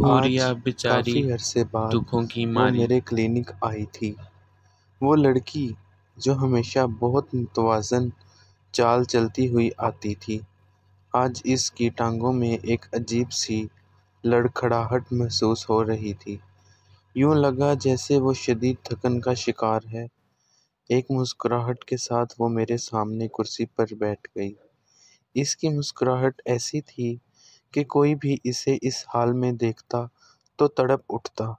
हुरिया बेचारी अरसे बाद दुखों की मां मेरे क्लिनिक आई थी वो लड़की जो हमेशा बहुत मुतवाजन चाल चलती हुई आती थी आज इसकी टांगों में एक अजीब सी लड़खड़ाहट महसूस हो रही थी यूं लगा जैसे वो शदीद थकन का शिकार है एक मुस्कुराहट के साथ वो मेरे सामने कुर्सी पर बैठ गई इसकी मुस्कुराहट ऐसी थी कि कोई भी इसे इस हाल में देखता तो तड़प उठता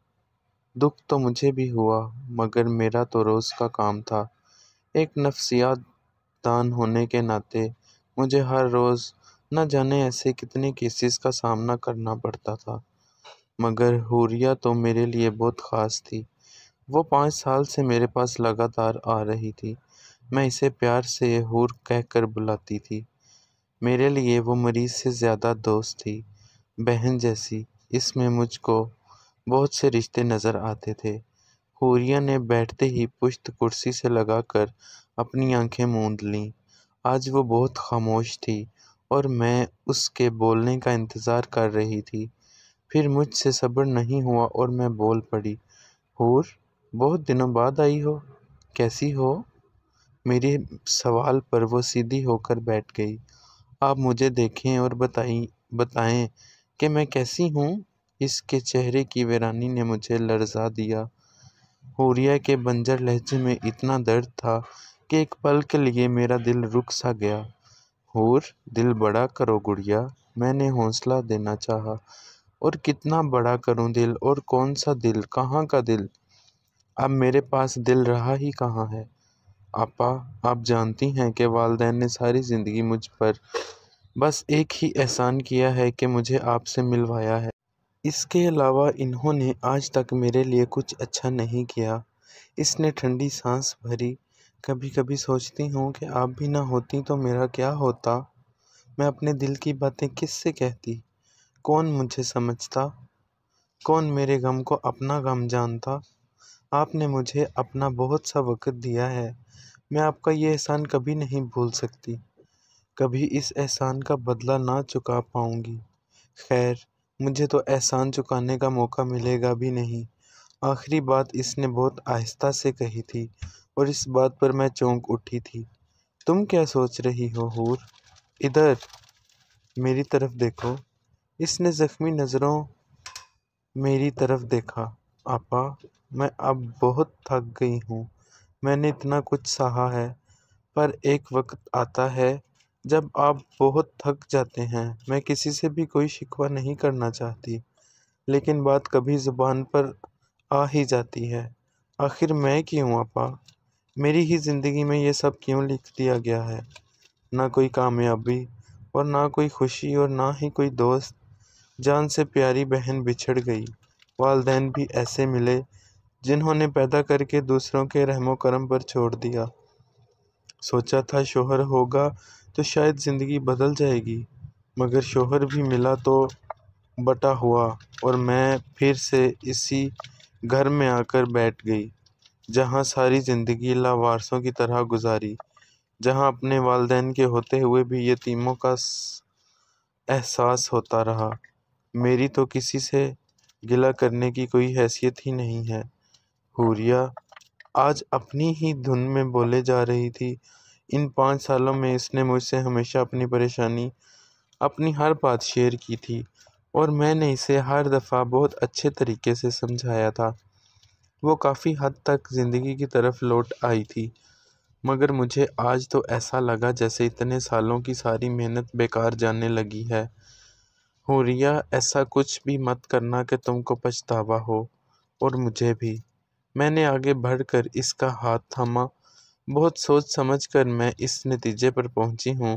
दुख तो मुझे भी हुआ मगर मेरा तो रोज़ का काम था एक नफसियात दान होने के नाते मुझे हर रोज़ न जाने ऐसे कितने केसेस का सामना करना पड़ता था मगर हुरिया तो मेरे लिए बहुत ख़ास थी वो पाँच साल से मेरे पास लगातार आ रही थी मैं इसे प्यार से हूर कहकर बुलाती थी मेरे लिए वो मरीज़ से ज़्यादा दोस्त थी बहन जैसी इसमें मुझको बहुत से रिश्ते नज़र आते थे हुरिया ने बैठते ही पुश्त कुर्सी से लगाकर अपनी आंखें मूंद लीं आज वो बहुत खामोश थी और मैं उसके बोलने का इंतज़ार कर रही थी फिर मुझसे सब्र नहीं हुआ और मैं बोल पड़ी हूर बहुत दिनों बाद आई हो कैसी हो मेरे सवाल पर वो सीधी होकर बैठ गई आप मुझे देखें और बताई बताएं कि मैं कैसी हूँ इसके चेहरे की वीरानी ने मुझे लर्जा दिया होरिया के बंजर लहजे में इतना दर्द था कि एक पल के लिए मेरा दिल रुक सा गया होर दिल बड़ा करो गुड़िया मैंने हौसला देना चाहा और कितना बड़ा करूं दिल और कौन सा दिल कहाँ का दिल अब मेरे पास दिल रहा ही कहाँ है आपा आप जानती हैं कि वालदेन ने सारी ज़िंदगी मुझ पर बस एक ही एहसान किया है कि मुझे आपसे मिलवाया है इसके अलावा इन्होंने आज तक मेरे लिए कुछ अच्छा नहीं किया इसने ठंडी सांस भरी कभी कभी सोचती हूँ कि आप भी ना होती तो मेरा क्या होता मैं अपने दिल की बातें किससे कहती कौन मुझे समझता कौन मेरे गम को अपना गम जानता आपने मुझे अपना बहुत सा वक़्त दिया है मैं आपका ये एहसान कभी नहीं भूल सकती कभी इस एहसान का बदला ना चुका पाऊँगी खैर मुझे तो एहसान चुकाने का मौका मिलेगा भी नहीं आखिरी बात इसने बहुत आहिस्ता से कही थी और इस बात पर मैं चौंक उठी थी तुम क्या सोच रही हो हूर इधर मेरी तरफ देखो इसने ज़ख्मी नज़रों मेरी तरफ देखा आपा मैं अब बहुत थक गई हूँ मैंने इतना कुछ सहा है पर एक वक्त आता है जब आप बहुत थक जाते हैं मैं किसी से भी कोई शिकवा नहीं करना चाहती लेकिन बात कभी ज़ुबान पर आ ही जाती है आखिर मैं क्यों आपा मेरी ही ज़िंदगी में ये सब क्यों लिख दिया गया है ना कोई कामयाबी और ना कोई खुशी और ना ही कोई दोस्त जान से प्यारी बहन बिछड़ गई वालदेन भी ऐसे मिले जिन्होंने पैदा करके दूसरों के रहमो करम पर छोड़ दिया सोचा था शोहर होगा तो शायद ज़िंदगी बदल जाएगी मगर शोहर भी मिला तो बटा हुआ और मैं फिर से इसी घर में आकर बैठ गई जहाँ सारी ज़िंदगी लावारसों की तरह गुजारी जहाँ अपने वालदेन के होते हुए भी यतीमों का एहसास होता रहा मेरी तो किसी से गिला करने की कोई हैसियत ही नहीं है हुरिया आज अपनी ही धुन में बोले जा रही थी इन पाँच सालों में इसने मुझसे हमेशा अपनी परेशानी अपनी हर बात शेयर की थी और मैंने इसे हर दफ़ा बहुत अच्छे तरीके से समझाया था वो काफ़ी हद तक ज़िंदगी की तरफ लौट आई थी मगर मुझे आज तो ऐसा लगा जैसे इतने सालों की सारी मेहनत बेकार जाने लगी है हुरिया ऐसा कुछ भी मत करना कि तुमको पछतावा हो और मुझे भी मैंने आगे बढ़कर इसका हाथ थामा बहुत सोच समझ कर मैं इस नतीजे पर पहुंची हूँ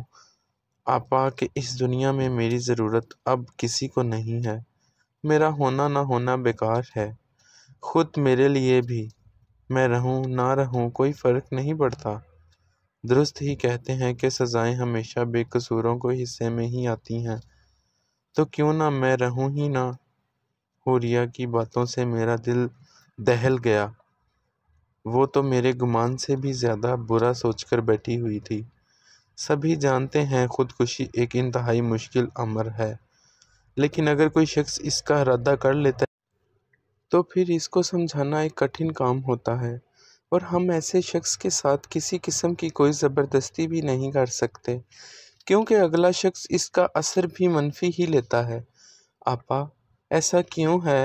आपा के इस दुनिया में मेरी ज़रूरत अब किसी को नहीं है मेरा होना ना होना बेकार है खुद मेरे लिए भी मैं रहूं ना रहूं कोई फ़र्क नहीं पड़ता दुरुस्त ही कहते हैं कि सज़ाएं हमेशा बेकसूरों को हिस्से में ही आती हैं तो क्यों ना मैं रहूं ही ना हुरिया की बातों से मेरा दिल दहल गया वो तो मेरे गुमान से भी ज़्यादा बुरा सोचकर बैठी हुई थी सभी जानते हैं ख़ुदकुशी एक इंतहाई मुश्किल अमर है लेकिन अगर कोई शख्स इसका इरादा कर लेता है तो फिर इसको समझाना एक कठिन काम होता है और हम ऐसे शख्स के साथ किसी किस्म की कोई ज़बरदस्ती भी नहीं कर सकते क्योंकि अगला शख्स इसका असर भी मनफी ही लेता है आपा ऐसा क्यों है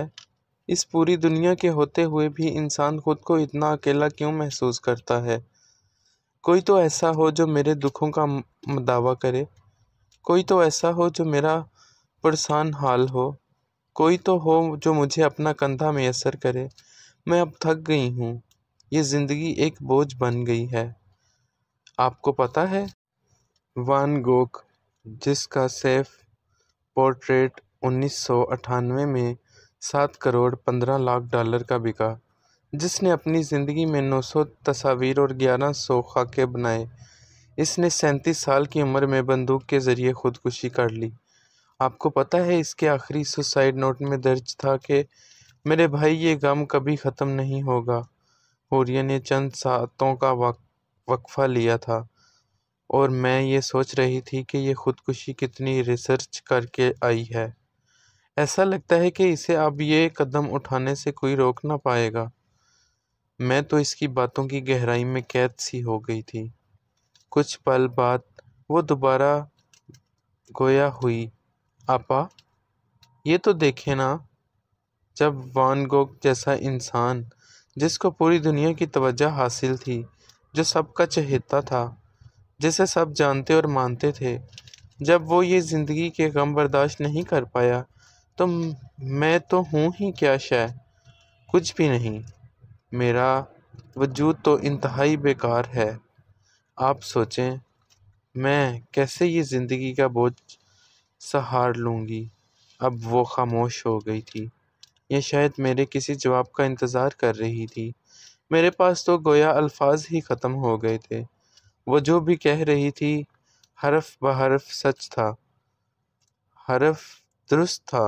इस पूरी दुनिया के होते हुए भी इंसान खुद को इतना अकेला क्यों महसूस करता है कोई तो ऐसा हो जो मेरे दुखों का दावा करे कोई तो ऐसा हो जो मेरा परेशान हाल हो कोई तो हो जो मुझे अपना कंधा मैसर करे मैं अब थक गई हूँ ये ज़िंदगी एक बोझ बन गई है आपको पता है वान गोक जिसका सेफ पोर्ट्रेट उन्नीस में सात करोड़ पंद्रह लाख डॉलर का बिका जिसने अपनी ज़िंदगी में 900 तस्वीर और 1100 खाके बनाए इसने सैंतीस साल की उम्र में बंदूक के ज़रिए खुदकुशी कर ली आपको पता है इसके आखिरी सुसाइड नोट में दर्ज था कि मेरे भाई ये गम कभी ख़त्म नहीं होगा हुरिया ने चंद सातों का वक्फा लिया था और मैं ये सोच रही थी कि यह खुदकुशी कितनी रिसर्च करके आई है ऐसा लगता है कि इसे अब ये कदम उठाने से कोई रोक ना पाएगा मैं तो इसकी बातों की गहराई में कैद सी हो गई थी कुछ पल बाद वो दोबारा गोया हुई आपा ये तो देखे ना जब वान गोग जैसा इंसान जिसको पूरी दुनिया की तवज्जो हासिल थी जो सबका चहेता था जिसे सब जानते और मानते थे जब वो ये ज़िंदगी के गम बर्दाश्त नहीं कर पाया तो मैं तो हूँ ही क्या शह कुछ भी नहीं मेरा वजूद तो इंतहाई बेकार है आप सोचें मैं कैसे ये ज़िंदगी का बोझ सहार लूँगी अब वो खामोश हो गई थी या शायद मेरे किसी जवाब का इंतज़ार कर रही थी मेरे पास तो गोया अल्फाज ही ख़त्म हो गए थे वो जो भी कह रही थी हरफ ब हरफ सच था हरफ दुरुस्त था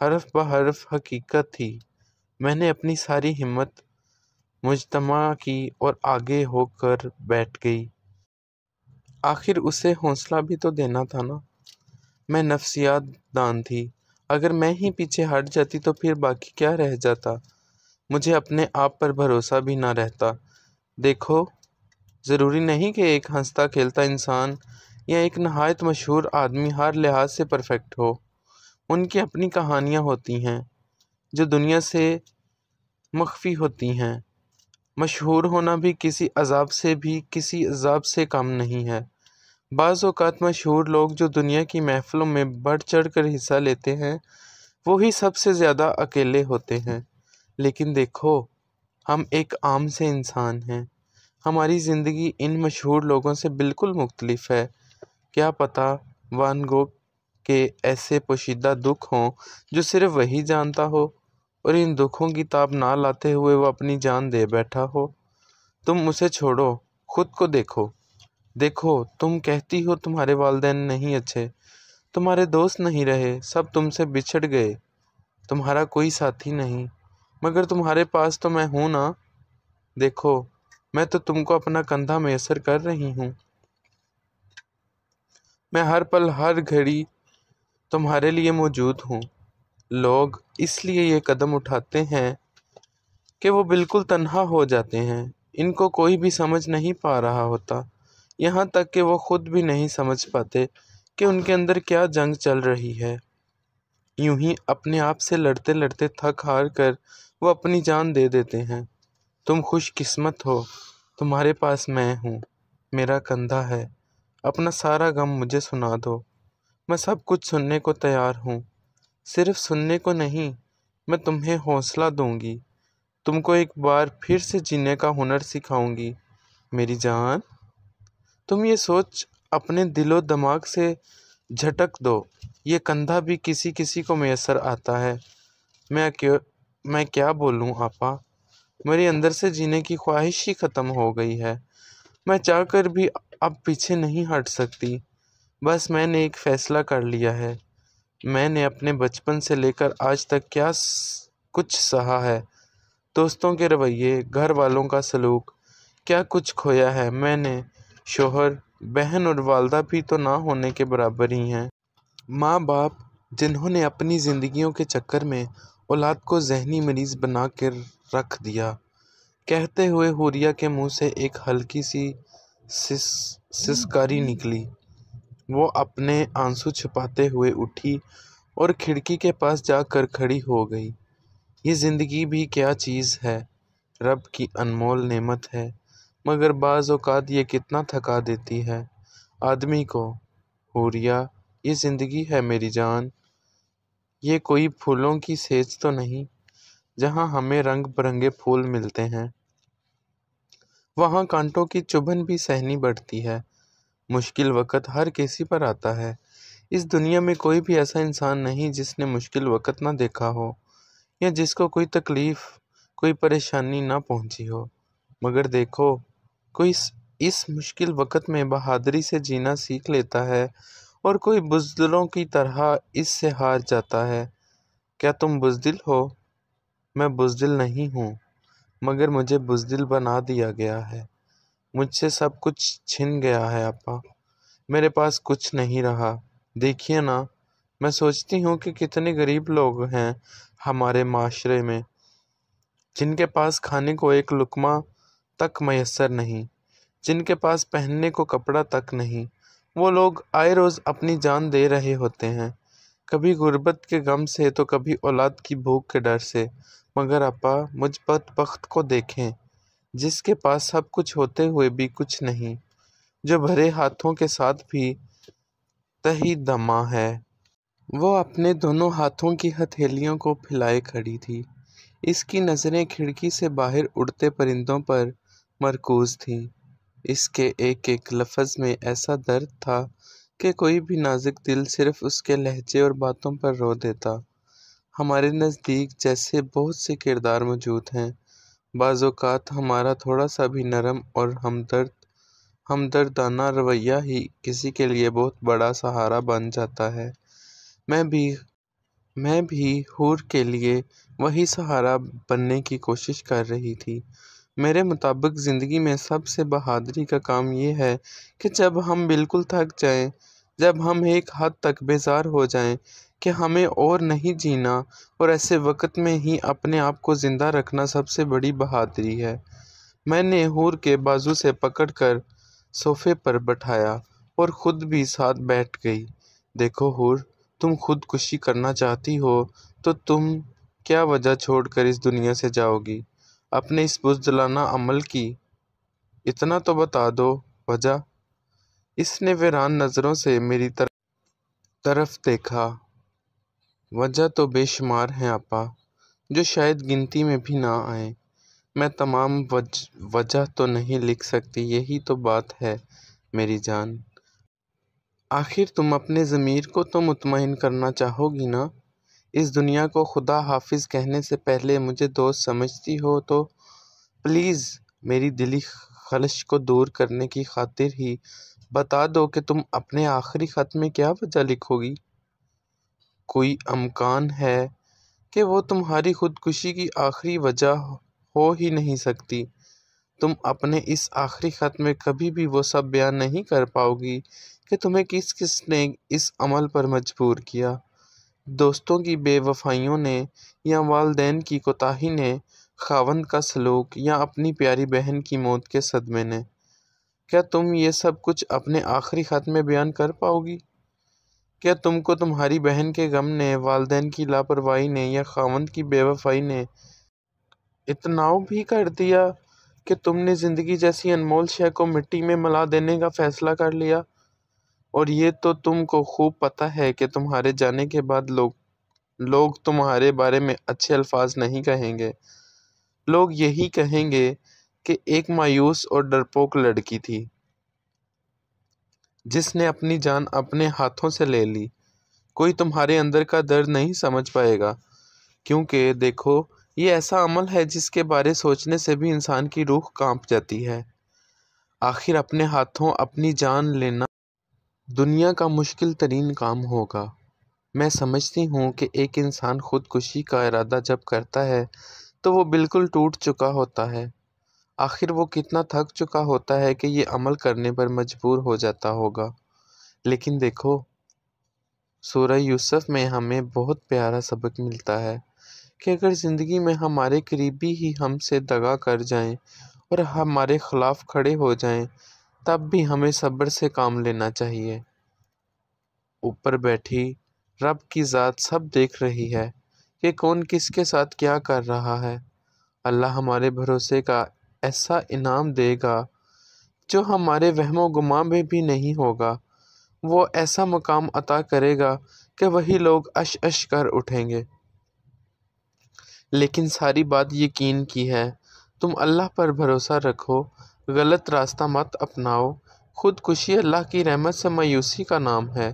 हरफ ब हरफ हकीकत थी मैंने अपनी सारी हिम्मत मुजतमा की और आगे होकर बैठ गई आखिर उसे हौसला भी तो देना था ना मैं नफसियात दान थी अगर मैं ही पीछे हट जाती तो फिर बाकी क्या रह जाता मुझे अपने आप पर भरोसा भी ना रहता देखो ज़रूरी नहीं कि एक हंसता खेलता इंसान या एक नहायत मशहूर आदमी हर लिहाज से परफेक्ट हो उनकी अपनी कहानियाँ होती हैं जो दुनिया से मख़फ़ी होती हैं मशहूर होना भी किसी अज़ाब से भी किसी अज़ाब से कम नहीं है बाज़ मशहूर लोग जो दुनिया की महफ़लों में बढ़ चढ़ कर हिस्सा लेते हैं वही सबसे ज़्यादा अकेले होते हैं लेकिन देखो हम एक आम से इंसान हैं हमारी ज़िंदगी इन मशहूर लोगों से बिल्कुल मुख्तलफ़ है क्या पता वान गोग के ऐसे पोशीदा दुख हों जो सिर्फ़ वही जानता हो और इन दुखों की ताब ना लाते हुए वह अपनी जान दे बैठा हो तुम उसे छोड़ो खुद को देखो देखो तुम कहती हो तुम्हारे वालदेन नहीं अच्छे तुम्हारे दोस्त नहीं रहे सब तुमसे बिछड़ गए तुम्हारा कोई साथी नहीं मगर तुम्हारे पास तो मैं हूँ ना देखो मैं तो तुमको अपना कंधा मैसर कर रही हूँ मैं हर पल हर घड़ी तुम्हारे लिए मौजूद हूँ लोग इसलिए ये कदम उठाते हैं कि वो बिल्कुल तन्हा हो जाते हैं इनको कोई भी समझ नहीं पा रहा होता यहाँ तक कि वो ख़ुद भी नहीं समझ पाते कि उनके अंदर क्या जंग चल रही है यूं ही अपने आप से लड़ते लड़ते थक हार कर वो अपनी जान दे देते हैं तुम खुशकिस्मत हो तुम्हारे पास मैं हूँ मेरा कंधा है अपना सारा गम मुझे सुना दो मैं सब कुछ सुनने को तैयार हूँ सिर्फ सुनने को नहीं मैं तुम्हें हौसला दूंगी तुमको एक बार फिर से जीने का हुनर सिखाऊंगी मेरी जान तुम ये सोच अपने दिलो दिमाग से झटक दो ये कंधा भी किसी किसी को मैसर आता है मैं क्यों मैं क्या बोलूँ आपा मेरे अंदर से जीने की ख्वाहिश ही ख़त्म हो गई है मैं चाहकर भी अब पीछे नहीं हट सकती बस मैंने एक फ़ैसला कर लिया है मैंने अपने बचपन से लेकर आज तक क्या कुछ सहा है दोस्तों के रवैये घर वालों का सलूक क्या कुछ खोया है मैंने शोहर बहन और वालदा भी तो ना होने के बराबर ही हैं माँ बाप जिन्होंने अपनी ज़िंदगियों के चक्कर में औलाद को जहनी मरीज़ बना कर रख दिया कहते हुए हुरिया के मुंह से एक हल्की सी सिस सिसकारी निकली वो अपने आंसू छिपाते हुए उठी और खिड़की के पास जाकर खड़ी हो गई ये ज़िंदगी भी क्या चीज़ है रब की अनमोल नेमत है मगर बाज़ अवत ये कितना थका देती है आदमी को हुरिया ये ज़िंदगी है मेरी जान ये कोई फूलों की सेज तो नहीं जहाँ हमें रंग बिरंगे फूल मिलते हैं वहाँ कांटों की चुभन भी सहनी बढ़ती है मुश्किल वक़्त हर किसी पर आता है इस दुनिया में कोई भी ऐसा इंसान नहीं जिसने मुश्किल वक़्त ना देखा हो या जिसको कोई तकलीफ़ कोई परेशानी ना पहुंची हो मगर देखो कोई इस, इस मुश्किल वक़्त में बहादरी से जीना सीख लेता है और कोई बुजदिलों की तरह इससे हार जाता है क्या तुम बुजदिल हो मैं बुजदिल नहीं हूँ मगर मुझे बुजदिल बना दिया गया है मुझसे सब कुछ छिन गया है आपा मेरे पास कुछ नहीं रहा देखिए ना मैं सोचती हूँ कि कितने गरीब लोग हैं हमारे माशरे में जिनके पास खाने को एक लुकमा तक मैसर नहीं जिनके पास पहनने को कपड़ा तक नहीं वो लोग आए रोज़ अपनी जान दे रहे होते हैं कभी गुर्बत के गम से तो कभी औलाद की भूख के डर से मगर अपा मुझ बदबख्त को देखें जिसके पास सब कुछ होते हुए भी कुछ नहीं जो भरे हाथों के साथ भी तही दमा है वो अपने दोनों हाथों की हथेलियों को फैलाए खड़ी थी इसकी नज़रें खिड़की से बाहर उड़ते परिंदों पर मरकूज थीं इसके एक एक लफज में ऐसा दर्द था कि कोई भी नाजुक दिल सिर्फ उसके लहजे और बातों पर रो देता हमारे नज़दीक जैसे बहुत से किरदार मौजूद हैं बाज़ात हमारा थोड़ा सा भी नरम और हमदर्द हमदर्दाना रवैया ही किसी के लिए बहुत बड़ा सहारा बन जाता है मैं भी मैं भी हूर के लिए वही सहारा बनने की कोशिश कर रही थी मेरे मुताबिक ज़िंदगी में सबसे बहादुरी का काम यह है कि जब हम बिल्कुल थक जाएं जब हम एक हद तक बेजार हो जाएं कि हमें और नहीं जीना और ऐसे वक्त में ही अपने आप को ज़िंदा रखना सबसे बड़ी बहादरी है मैंने हूर के बाजू से पकड़कर सोफ़े पर बैठाया और ख़ुद भी साथ बैठ गई देखो हूर तुम खुदकुशी करना चाहती हो तो तुम क्या वजह छोड़कर इस दुनिया से जाओगी अपने इस बुजदलाना अमल की इतना तो बता दो वजह इसने वीरान नज़रों से मेरी तरफ तरफ देखा वजह तो बेशुमार हैं आपा जो शायद गिनती में भी ना आए मैं तमाम वज वजह तो नहीं लिख सकती यही तो बात है मेरी जान आखिर तुम अपने ज़मीर को तो मुतमिन करना चाहोगी ना इस दुनिया को खुदा हाफिज कहने से पहले मुझे दोस्त समझती हो तो प्लीज़ मेरी दिली खलश को दूर करने की खातिर ही बता दो कि तुम अपने आखिरी ख़त में क्या वजह लिखोगी कोई अमकान है कि वो तुम्हारी ख़ुदकुशी की आखिरी वजह हो ही नहीं सकती तुम अपने इस आखिरी ख़त में कभी भी वो सब बयान नहीं कर पाओगी कि तुम्हें किस किस ने इस अमल पर मजबूर किया दोस्तों की बेवफाइयों ने या वालदेन की कोताही ने खावंद का सलूक या अपनी प्यारी बहन की मौत के सदमे ने क्या तुम ये सब कुछ अपने आखिरी ख़त में बयान कर पाओगी क्या तुमको तुम्हारी बहन के गम ने वालदेन की लापरवाही ने या खावंद की बेवफाई ने इतनाव भी कर दिया कि तुमने ज़िंदगी जैसी अनमोल शह को मिट्टी में मला देने का फ़ैसला कर लिया और ये तो तुमको खूब पता है कि तुम्हारे जाने के बाद लोग लोग तुम्हारे बारे में अच्छे अल्फाज नहीं कहेंगे लोग यही कहेंगे कि एक मायूस और डरपोक लड़की थी जिसने अपनी जान अपने हाथों से ले ली कोई तुम्हारे अंदर का दर्द नहीं समझ पाएगा क्योंकि देखो ये ऐसा अमल है जिसके बारे सोचने से भी इंसान की रूह कांप जाती है आखिर अपने हाथों अपनी जान लेना दुनिया का मुश्किल तरीन काम होगा मैं समझती हूँ कि एक इंसान ख़ुदकुशी का इरादा जब करता है तो वो बिल्कुल टूट चुका होता है आखिर वो कितना थक चुका होता है कि ये अमल करने पर मजबूर हो जाता होगा लेकिन देखो सूरह यूसुफ में हमें बहुत प्यारा सबक मिलता है कि अगर ज़िंदगी में हमारे करीबी ही हमसे दगा कर जाएं और हमारे ख़िलाफ़ खड़े हो जाएं तब भी हमें सब्र से काम लेना चाहिए ऊपर बैठी रब की ज़ात सब देख रही है कि कौन किसके साथ क्या कर रहा है अल्लाह हमारे भरोसे का ऐसा इनाम देगा जो हमारे वहमो गुमा में भी नहीं होगा वो ऐसा मकाम अता करेगा कि वही लोग अश अश कर उठेंगे लेकिन सारी बात यकीन की है तुम अल्लाह पर भरोसा रखो गलत रास्ता मत अपनाओ खुदकुशी अल्लाह की रहमत से मायूसी का नाम है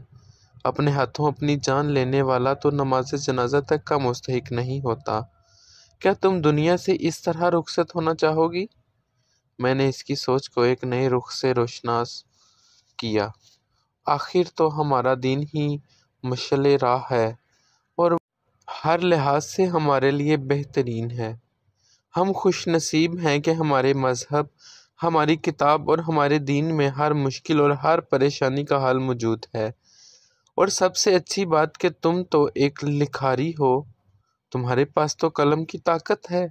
अपने हाथों अपनी जान लेने वाला तो नमाज जनाजा तक का मुस्तक नहीं होता क्या तुम दुनिया से इस तरह रुखसत होना चाहोगी मैंने इसकी सोच को एक नए रुख से रोशनास किया आखिर तो हमारा दिन ही मशल राह है और हर लिहाज से हमारे लिए बेहतरीन है हम खुश नसीब हैं कि हमारे मज़हब हमारी किताब और हमारे दीन में हर मुश्किल और हर परेशानी का हल मौजूद है और सबसे अच्छी बात कि तुम तो एक लिखारी हो तुम्हारे पास तो कलम की ताकत है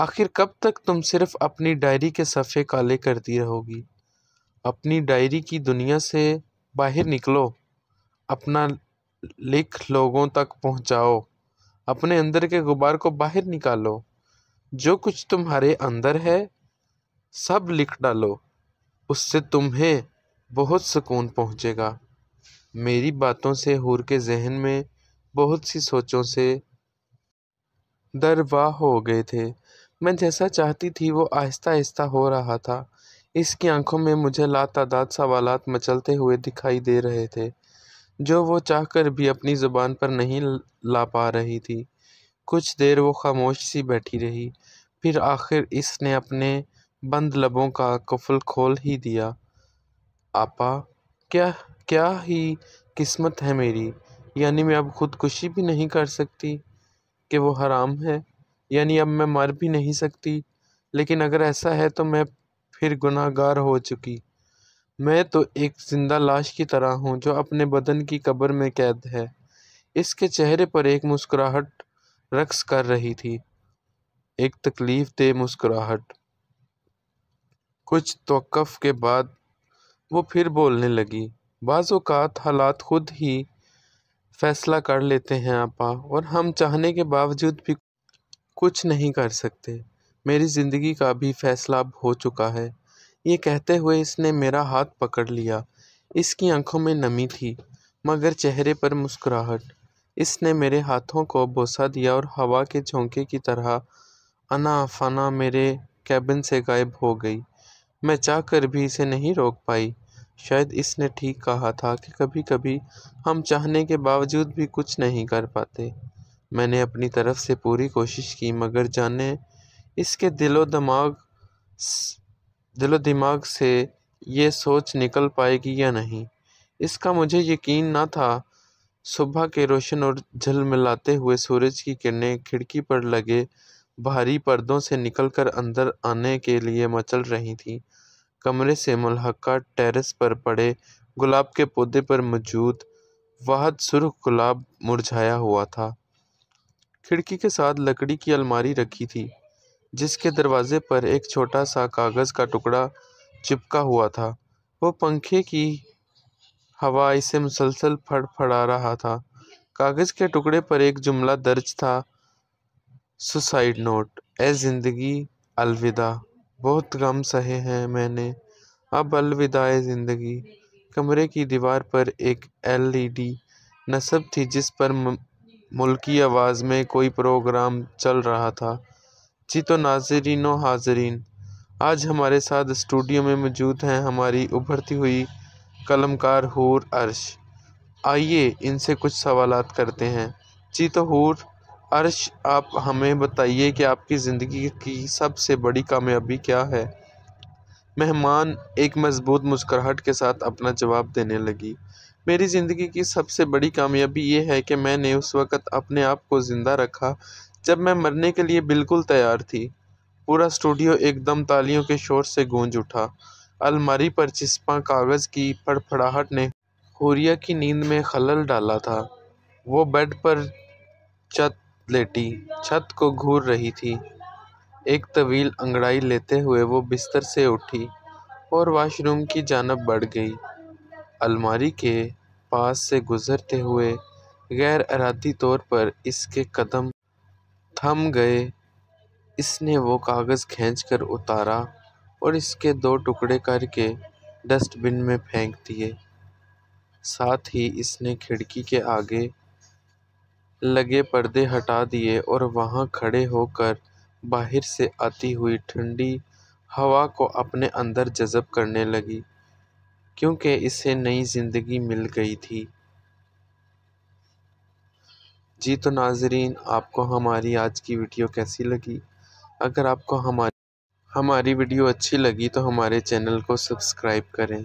आखिर कब तक तुम सिर्फ अपनी डायरी के सफ़े काले करती रहोगी अपनी डायरी की दुनिया से बाहर निकलो अपना लिख लोगों तक पहुंचाओ अपने अंदर के गुबार को बाहर निकालो जो कुछ तुम्हारे अंदर है सब लिख डालो उससे तुम्हें बहुत सुकून पहुंचेगा मेरी बातों से हूर के जहन में बहुत सी सोचों से दरवाह हो गए थे मैं जैसा चाहती थी वो आहिस्ता आहिस्ता हो रहा था इसकी आंखों में मुझे ला तादाद सवाल मचलते हुए दिखाई दे रहे थे जो वो चाहकर भी अपनी ज़ुबान पर नहीं ला पा रही थी कुछ देर वो खामोश सी बैठी रही फिर आखिर इसने अपने बंद लबों का कफल खोल ही दिया आपा क्या क्या ही किस्मत है मेरी यानी मैं अब खुदकुशी भी नहीं कर सकती कि वो हराम है यानी अब मैं मर भी नहीं सकती लेकिन अगर ऐसा है तो मैं फिर गुनाहगार हो चुकी मैं तो एक जिंदा लाश की तरह हूँ जो अपने बदन की कब्र में कैद है इसके चेहरे पर एक मुस्कुराहट रक्स कर रही थी एक तकलीफ दे मुस्कुराहट कुछ तोकफ़ के बाद वो फिर बोलने लगी बाज़ात हालात खुद ही फ़ैसला कर लेते हैं आपा और हम चाहने के बावजूद भी कुछ नहीं कर सकते मेरी ज़िंदगी का भी फैसला अब हो चुका है ये कहते हुए इसने मेरा हाथ पकड़ लिया इसकी आंखों में नमी थी मगर चेहरे पर मुस्कुराहट इसने मेरे हाथों को बोसा दिया और हवा के झोंके की तरह अना फना मेरे कैबिन से गायब हो गई मैं चाह कर भी इसे नहीं रोक पाई शायद इसने ठीक कहा था कि कभी कभी हम चाहने के बावजूद भी कुछ नहीं कर पाते मैंने अपनी तरफ़ से पूरी कोशिश की मगर जाने इसके दिलो दिमाग दिलो दिमाग से ये सोच निकल पाएगी या नहीं इसका मुझे यकीन ना था सुबह के रोशन और झल मिलाते हुए सूरज की किरणें खिड़की पर लगे भारी पर्दों से निकलकर अंदर आने के लिए मचल रही थी कमरे से मुलहका टेरेस पर पड़े गुलाब के पौधे पर मौजूद वाहद सुरख गुलाब मुरझाया हुआ था खिड़की के साथ लकड़ी की अलमारी रखी थी जिसके दरवाजे पर एक छोटा सा कागज़ का टुकड़ा चिपका हुआ था वो पंखे की हवा इसे मुसलसल फड़फड़ा रहा था कागज़ के टुकड़े पर एक जुमला दर्ज था सुसाइड नोट ए ज़िंदगी अलविदा बहुत गम सहे हैं मैंने अब अलविदा ए ज़िंदगी कमरे की दीवार पर एक एलईडी नसब थी जिस पर मुल्की आवाज़ में कोई प्रोग्राम चल रहा था जी तो नाजरीन हाजरीन आज हमारे साथ स्टूडियो में मौजूद हैं हमारी उभरती हुई कलमकार हूर अर्श आइए इनसे कुछ सवाल करते हैं जी तो हूर अर्श आप हमें बताइए कि आपकी ज़िंदगी की सबसे बड़ी कामयाबी क्या है मेहमान एक मजबूत मुस्कराहट के साथ अपना जवाब देने लगी मेरी ज़िंदगी की सबसे बड़ी कामयाबी ये है कि मैंने उस वक़्त अपने आप को ज़िंदा रखा जब मैं मरने के लिए बिल्कुल तैयार थी पूरा स्टूडियो एकदम तालियों के शोर से गूंज उठा अलमारी पर चिस्पा कागज़ की फड़फड़ाहट ने होरिया की नींद में खलल डाला था वो बेड पर छत लेटी छत को घूर रही थी एक तवील अंगड़ाई लेते हुए वो बिस्तर से उठी और वॉशरूम की जानब बढ़ गई अलमारी के पास से गुजरते हुए गैर अरादी तौर पर इसके कदम थम गए इसने वो कागज़ खींचकर उतारा और इसके दो टुकड़े करके डस्टबिन में फेंक दिए साथ ही इसने खिड़की के आगे लगे पर्दे हटा दिए और वहाँ खड़े होकर बाहर से आती हुई ठंडी हवा को अपने अंदर जज़ब करने लगी क्योंकि इसे नई ज़िंदगी मिल गई थी जी तो नाजरीन आपको हमारी आज की वीडियो कैसी लगी अगर आपको हमारी हमारी वीडियो अच्छी लगी तो हमारे चैनल को सब्सक्राइब करें